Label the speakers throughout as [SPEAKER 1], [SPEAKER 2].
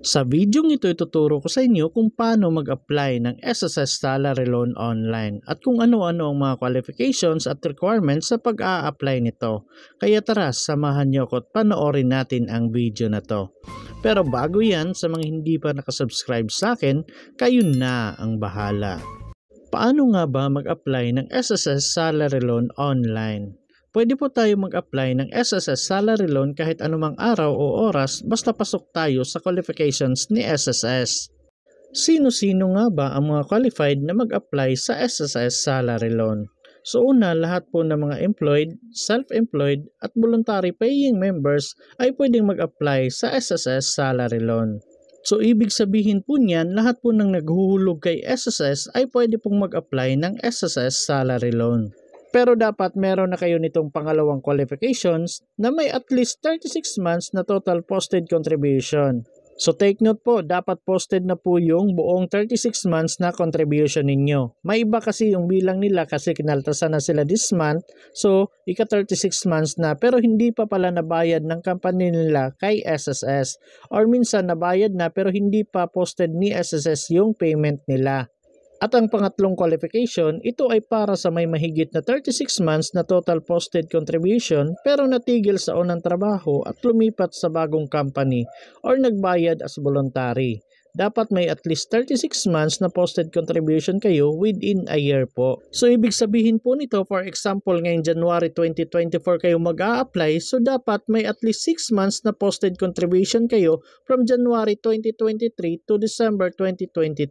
[SPEAKER 1] Sa video ito, ituturo ko sa inyo kung paano mag-apply ng SSS Salary Loan online at kung ano-ano ang mga qualifications at requirements sa pag-a-apply nito. Kaya tara, samahan niyo ako at panoorin natin ang video na to. Pero bago yan, sa mga hindi pa nakasubscribe sa akin, kayo na ang bahala. Paano nga ba mag-apply ng SSS Salary Loan online? pwede po tayo mag-apply ng SSS salary loan kahit anumang araw o oras basta pasok tayo sa qualifications ni SSS. Sino-sino nga ba ang mga qualified na mag-apply sa SSS salary loan? So una, lahat po ng mga employed, self-employed at voluntary paying members ay pwedeng mag-apply sa SSS salary loan. So ibig sabihin po niyan, lahat po ng naghuhulog kay SSS ay pwede pong mag-apply ng SSS salary loan. Pero dapat meron na kayo nitong pangalawang qualifications na may at least 36 months na total posted contribution. So take note po, dapat posted na po yung buong 36 months na contribution ninyo. May iba kasi yung bilang nila kasi kinaltasan na sila this month. So ika 36 months na pero hindi pa pala nabayad ng company nila kay SSS. Or minsan nabayad na pero hindi pa posted ni SSS yung payment nila. At ang pangatlong qualification, ito ay para sa may mahigit na 36 months na total posted contribution pero natigil sa unang trabaho at lumipat sa bagong company or nagbayad as voluntary dapat may at least 36 months na posted contribution kayo within a year po. So ibig sabihin po nito, for example, ngayong January 2024 kayo mag apply so dapat may at least 6 months na posted contribution kayo from January 2023 to December 2023.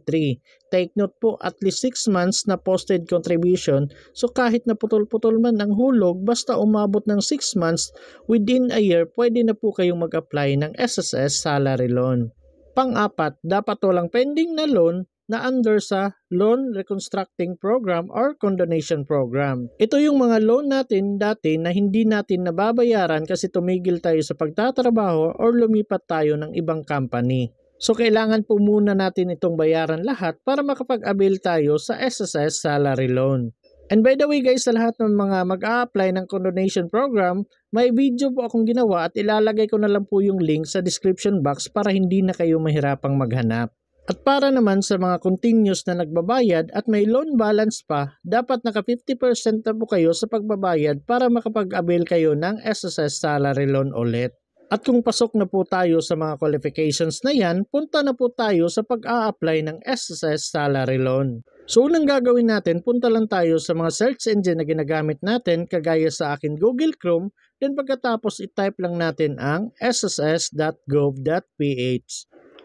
[SPEAKER 1] Take note po, at least 6 months na posted contribution, so kahit na putol-putol man ang hulog, basta umabot ng 6 months, within a year, pwede na po kayong mag-apply ng SSS salary loan. Pang-apat, dapat walang pending na loan na under sa Loan Reconstructing Program or Condonation Program. Ito yung mga loan natin dati na hindi natin nababayaran kasi tumigil tayo sa pagtatrabaho or lumipat tayo ng ibang company. So kailangan po muna natin itong bayaran lahat para makapag-avail tayo sa SSS salary loan. And by the way guys, sa lahat ng mga mag-a-apply ng condonation program, may video po akong ginawa at ilalagay ko na lang po yung link sa description box para hindi na kayo mahirapang maghanap. At para naman sa mga continuous na nagbabayad at may loan balance pa, dapat naka 50% na po kayo sa pagbabayad para makapag-avail kayo ng SSS salary loan ulit. At kung pasok na po tayo sa mga qualifications na yan, punta na po tayo sa pag-a-apply ng SSS salary loan. So unang gagawin natin, punta lang tayo sa mga search engine na ginagamit natin kagaya sa akin Google Chrome. Then pagkatapos i-type lang natin ang sss.gov.ph.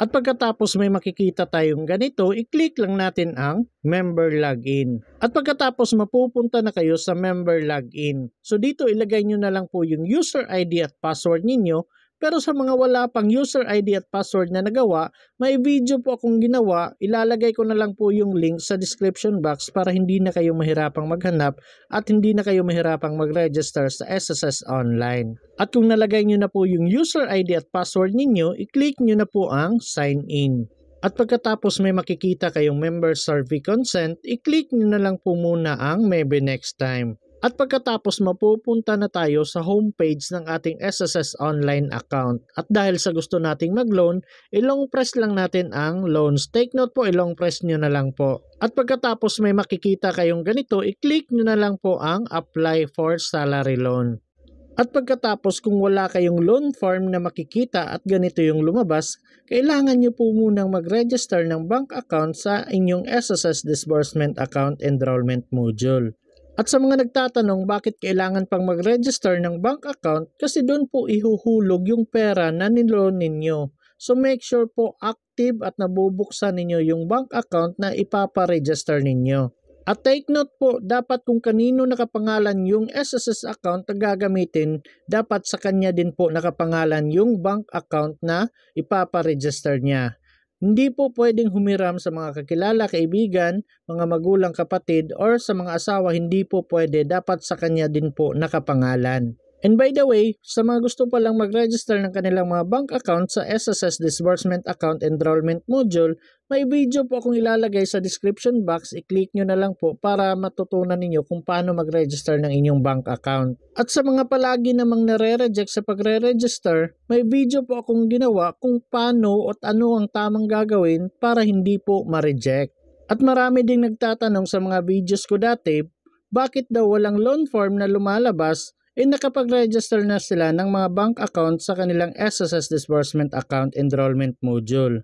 [SPEAKER 1] At pagkatapos may makikita tayong ganito, i-click lang natin ang member login. At pagkatapos mapupunta na kayo sa member login. So dito ilagay nyo na lang po yung user ID at password ninyo pero sa mga wala pang user ID at password na nagawa, may video po akong ginawa. Ilalagay ko na lang po yung link sa description box para hindi na kayo mahirapang maghanap at hindi na kayo mahirapang mag-register sa SSS Online. At kung nalagay nyo na po yung user ID at password ninyo, i-click nyo na po ang sign in. At pagkatapos may makikita kayong member survey consent, i-click nyo na lang po muna ang maybe next time. At pagkatapos mapupunta na tayo sa homepage ng ating SSS online account. At dahil sa gusto nating mag-loan, ilong press lang natin ang loans. Take note po, ilong press nyo na lang po. At pagkatapos may makikita kayong ganito, i-click nyo na lang po ang apply for salary loan. At pagkatapos kung wala kayong loan form na makikita at ganito yung lumabas, kailangan nyo po munang mag-register ng bank account sa inyong SSS Disbursement Account Enrollment Module. At sa mga nagtatanong bakit kailangan pang mag-register ng bank account kasi doon po ihuhulog yung pera na niloan ninyo. So make sure po active at nabubuksan ninyo yung bank account na ipapa-register ninyo. At take note po, dapat kung kanino nakapangalan yung SSS account na gagamitin, dapat sa kanya din po nakapangalan yung bank account na ipapa-register niya. Hindi po pwedeng humiram sa mga kakilala, kaibigan, mga magulang, kapatid, or sa mga asawa, hindi po pwede. Dapat sa kanya din po nakapangalan. And by the way, sa mga gusto pa lang mag-register ng kanilang mga bank account sa SSS Disbursement Account Enrollment Module, may video po akong ilalagay sa description box. I-click nyo na lang po para matutunan ninyo kung paano mag-register ng inyong bank account. At sa mga palagi namang nare-reject sa pagre-register, may video po akong ginawa kung paano at ano ang tamang gagawin para hindi po ma-reject. At marami ding nagtatanong sa mga videos ko dati, bakit daw walang loan form na lumalabas ay nakapag-register na sila ng mga bank account sa kanilang SSS Disbursement Account Enrollment Module.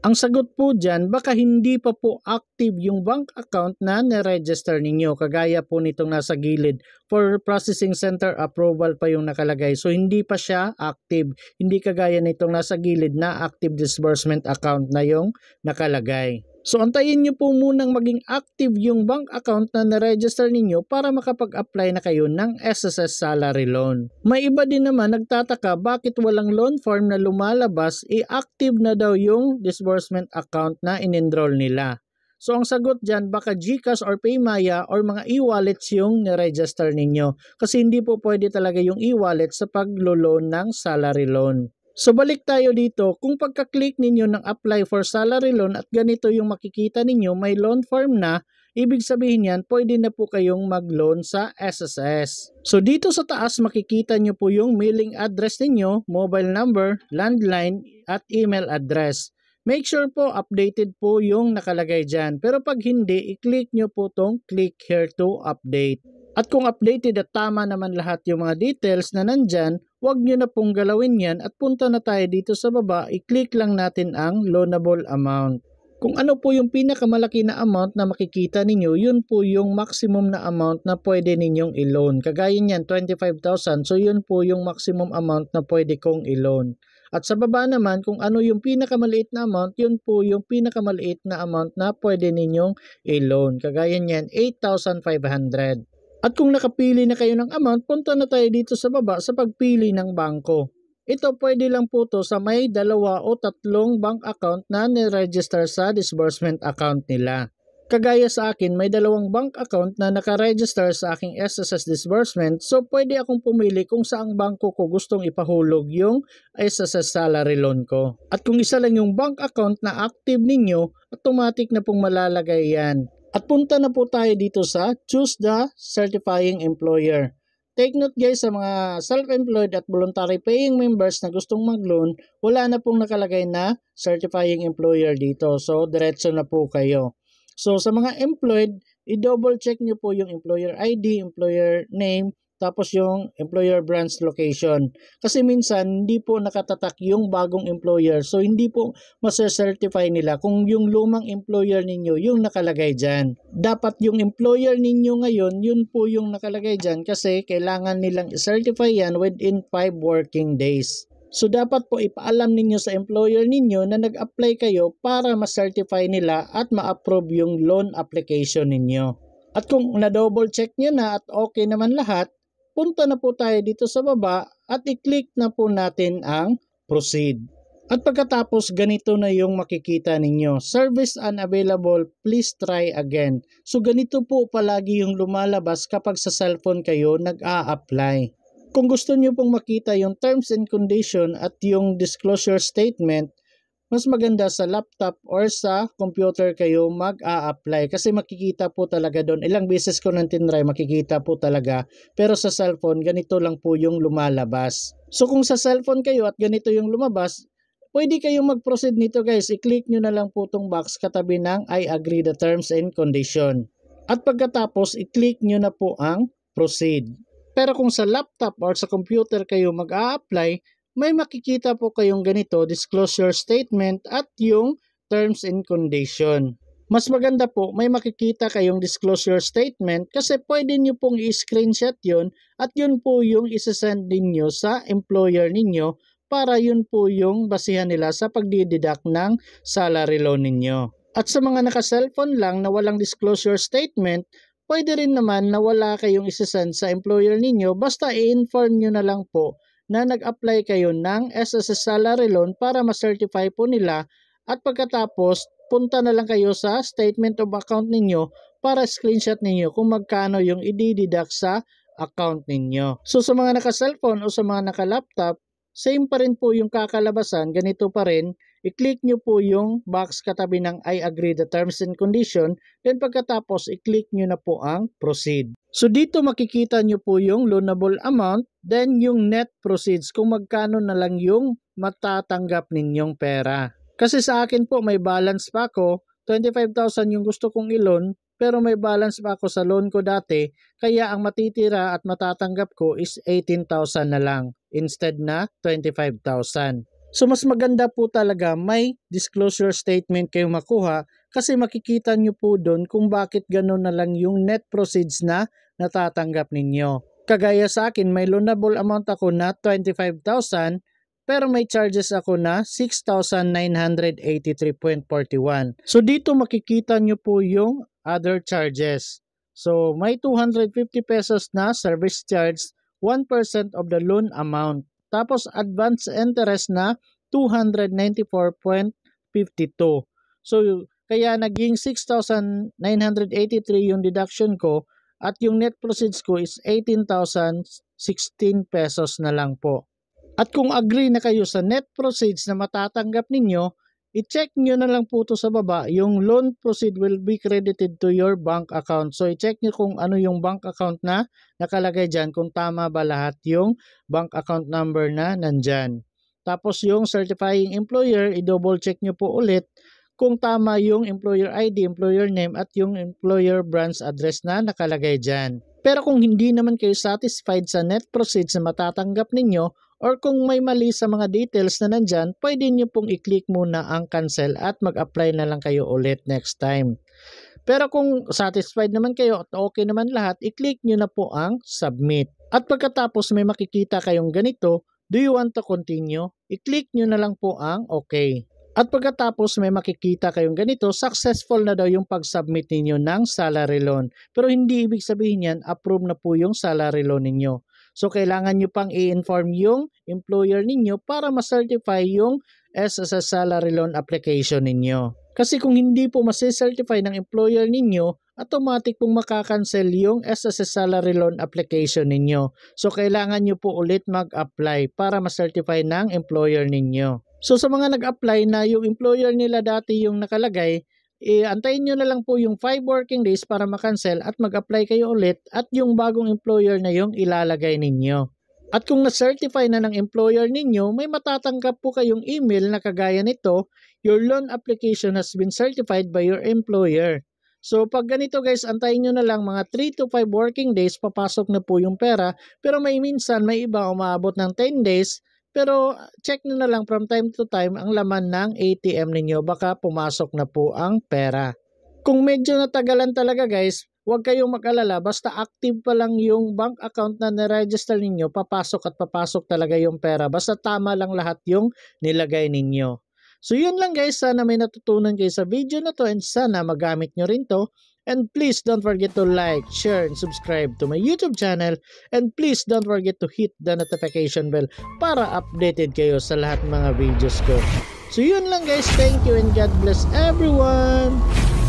[SPEAKER 1] Ang sagot po dyan, baka hindi pa po active yung bank account na niregister ninyo. Kagaya po nitong nasa gilid, for processing center approval pa yung nakalagay. So hindi pa siya active. Hindi kagaya nitong nasa gilid na active disbursement account na yung nakalagay. So antayin nyo po munang maging active yung bank account na na-register ninyo para makapag-apply na kayo ng SSS salary loan. May iba din naman nagtataka bakit walang loan form na lumalabas, i-active na daw yung disbursement account na in-enroll nila. So ang sagot dyan, baka GCash or Paymaya or mga e-wallets yung na-register ninyo. Kasi hindi po pwede talaga yung e-wallet sa paglo-loan ng salary loan. So balik tayo dito, kung pagka-click ninyo ng apply for salary loan at ganito yung makikita ninyo, may loan form na, ibig sabihin yan, pwede na po kayong mag-loan sa SSS. So dito sa taas makikita nyo po yung mailing address ninyo, mobile number, landline at email address. Make sure po updated po yung nakalagay dyan. Pero pag hindi, i-click nyo po tong click here to update. At kung updated at tama naman lahat yung mga details na nandyan, Huwag nyo na pong galawin yan at punta na tayo dito sa baba, i-click lang natin ang loanable amount. Kung ano po yung pinakamalaki na amount na makikita ninyo, yun po yung maximum na amount na pwede ninyong i-loan. Kagaya niyan, 25,000. So yun po yung maximum amount na pwede kong i-loan. At sa baba naman, kung ano yung pinakamaliit na amount, yun po yung pinakamaliit na amount na pwede ninyong i-loan. Kagaya niyan, 8,500. At kung nakapili na kayo ng amount, punta na tayo dito sa baba sa pagpili ng bangko. Ito pwede lang po to sa may dalawa o tatlong bank account na niregister sa disbursement account nila. Kagaya sa akin, may dalawang bank account na nakaregister sa aking SSS disbursement so pwede akong pumili kung saang bangko ko gustong ipahulog yung SSS salary loan ko. At kung isa lang yung bank account na active ninyo, automatic na pong malalagay yan. At punta na po tayo dito sa choose the certifying employer. Take note guys sa mga self-employed at voluntary paying members na gustong mag-loan, wala na pong nakalagay na certifying employer dito. So, diretso na po kayo. So, sa mga employed, i-double check nyo po yung employer ID, employer name, tapos yung employer branch location. Kasi minsan hindi po nakatatak yung bagong employer so hindi po maser-certify nila kung yung lumang employer ninyo yung nakalagay dyan. Dapat yung employer ninyo ngayon yun po yung nakalagay dyan kasi kailangan nilang certify yan within 5 working days. So dapat po ipaalam ninyo sa employer ninyo na nag-apply kayo para ma-certify nila at ma-approve yung loan application ninyo. At kung na-double check nyo na at okay naman lahat, punta na po tayo dito sa baba at i-click na po natin ang proceed. At pagkatapos ganito na yung makikita ninyo. Service unavailable, please try again. So ganito po palagi yung lumalabas kapag sa cellphone kayo nag-a-apply. Kung gusto niyo pong makita yung terms and condition at yung disclosure statement, mas maganda sa laptop or sa computer kayo mag-a-apply kasi makikita po talaga doon. Ilang beses ko nang tinry, makikita po talaga. Pero sa cellphone, ganito lang po yung lumalabas. So kung sa cellphone kayo at ganito yung lumabas, pwede kayong mag-proceed nito guys. I-click nyo na lang po itong box katabi ng I agree the terms and condition. At pagkatapos, i-click nyo na po ang proceed. Pero kung sa laptop or sa computer kayo mag-a-apply, may makikita po kayong ganito, disclosure statement at yung terms and condition. Mas maganda po, may makikita kayong disclosure statement kasi pwede nyo pong i-screenshot yun at yun po yung isasend ninyo sa employer ninyo para yun po yung basihan nila sa pagdideduct ng salary loan ninyo. At sa mga naka-cellphone lang na walang disclosure statement, pwede rin naman na wala kayong isasend sa employer ninyo basta i-inform nyo na lang po na nag-apply kayo ng SSS salary loan para ma-certify po nila at pagkatapos punta na lang kayo sa statement of account ninyo para screenshot ninyo kung magkano yung i-deduct sa account ninyo. So sa mga naka-cellphone o sa mga naka-laptop, same pa rin po yung kakalabasan, ganito pa rin i-click nyo po yung box katabi ng I agree the terms and condition, then pagkatapos i-click nyo na po ang proceed. So dito makikita nyo po yung loanable amount, then yung net proceeds kung magkano na lang yung matatanggap ninyong pera. Kasi sa akin po may balance pa ako, 25,000 yung gusto kong ilon, pero may balance pa ako sa loan ko dati kaya ang matitira at matatanggap ko is 18,000 na lang instead na 25,000. So mas maganda po talaga may disclosure statement kayo makuha kasi makikita nyo po doon kung bakit ganun na lang yung net proceeds na natatanggap ninyo. Kagaya sa akin, may loanable amount ako na 25,000 pero may charges ako na 6,983.41. So dito makikita nyo po yung other charges. So may 250 pesos na service charge, 1% of the loan amount. Tapos advance interest na 294.52. So kaya naging 6,983 yung deduction ko at yung net proceeds ko is 18,016 pesos na lang po. At kung agree na kayo sa net proceeds na matatanggap ninyo, i-check nyo na lang po to sa baba, yung loan proceed will be credited to your bank account. So, i-check nyo kung ano yung bank account na nakalagay dyan, kung tama ba lahat yung bank account number na nandyan. Tapos, yung certifying employer, i-double check nyo po ulit kung tama yung employer ID, employer name, at yung employer branch address na nakalagay dyan. Pero kung hindi naman kayo satisfied sa net proceeds na matatanggap ninyo, or kung may mali sa mga details na nandyan, pwede nyo pong i-click muna ang cancel at mag-apply na lang kayo ulit next time. Pero kung satisfied naman kayo at okay naman lahat, i-click nyo na po ang submit. At pagkatapos may makikita kayong ganito, do you want to continue? I-click nyo na lang po ang okay. At pagkatapos may makikita kayong ganito, successful na daw yung pag-submit ninyo ng salary loan. Pero hindi ibig sabihin yan, approve na po yung salary loan ninyo. So kailangan nyo pang i-inform yung employer ninyo para ma-certify yung SSS salary loan application ninyo. Kasi kung hindi po masi-certify ng employer ninyo, automatic pong makakancel yung SSS salary loan application ninyo. So kailangan nyo po ulit mag-apply para ma-certify ng employer ninyo. So sa mga nag-apply na yung employer nila dati yung nakalagay, e, antayin nyo na lang po yung 5 working days para makancel at mag-apply kayo ulit at yung bagong employer na yung ilalagay ninyo. At kung na-certify na ng employer ninyo, may matatanggap po kayong email na kagaya nito, your loan application has been certified by your employer. So pag ganito guys, antayin nyo na lang mga 3 to 5 working days papasok na po yung pera pero may minsan may iba umabot ng 10 days pero check nyo na lang from time to time ang laman ng ATM ninyo baka pumasok na po ang pera. Kung medyo natagalan talaga guys, huwag kayong makalala basta active pa lang yung bank account na na-register ninyo, papasok at papasok talaga yung pera basta tama lang lahat yung nilagay ninyo. So yun lang guys, sana may natutunan kayo sa video na to and sana magamit nyo rin to And please don't forget to like, share, and subscribe to my YouTube channel. And please don't forget to hit the notification bell para updated kayo sa lahat mga videos ko. So yun lang guys. Thank you and God bless everyone.